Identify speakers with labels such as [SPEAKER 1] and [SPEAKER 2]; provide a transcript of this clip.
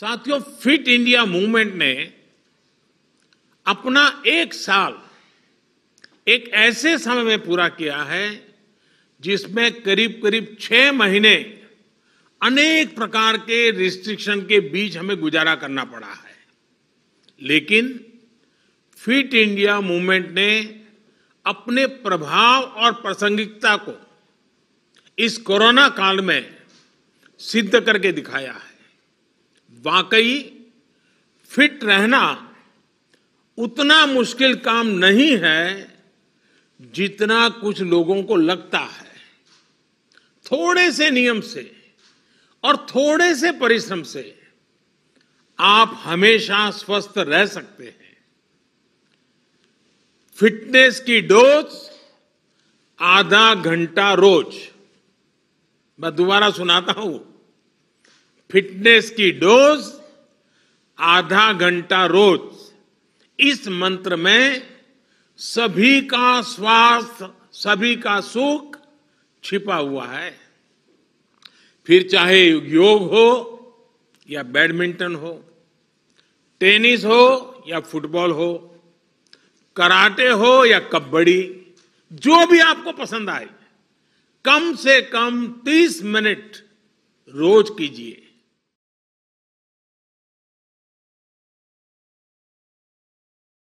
[SPEAKER 1] साथियों fit India movement ने अपना एक साल एक ऐसे समय में पूरा किया है जिसमें करीब करीब छह महीने अनेक प्रकार के रिस्ट्रिक्शन के बीच हमें गुजारा करना पड़ा है लेकिन फिट इंडिया मूवमेंट ने अपने प्रभाव और प्रासंगिकता को इस कोरोना काल में सिद्ध करके दिखाया है वाकई फिट रहना उतना मुश्किल काम नहीं है जितना कुछ लोगों को लगता है थोड़े से नियम से और थोड़े से परिश्रम से आप हमेशा स्वस्थ रह सकते हैं फिटनेस की डोज आधा घंटा रोज मैं दोबारा सुनाता हूं फिटनेस की डोज आधा घंटा रोज इस मंत्र में सभी का स्वास्थ्य सभी का सुख छिपा हुआ है फिर चाहे योग हो या बैडमिंटन हो टेनिस हो या फुटबॉल हो कराटे हो या कबड्डी जो भी आपको पसंद आए कम से कम 30 मिनट रोज कीजिए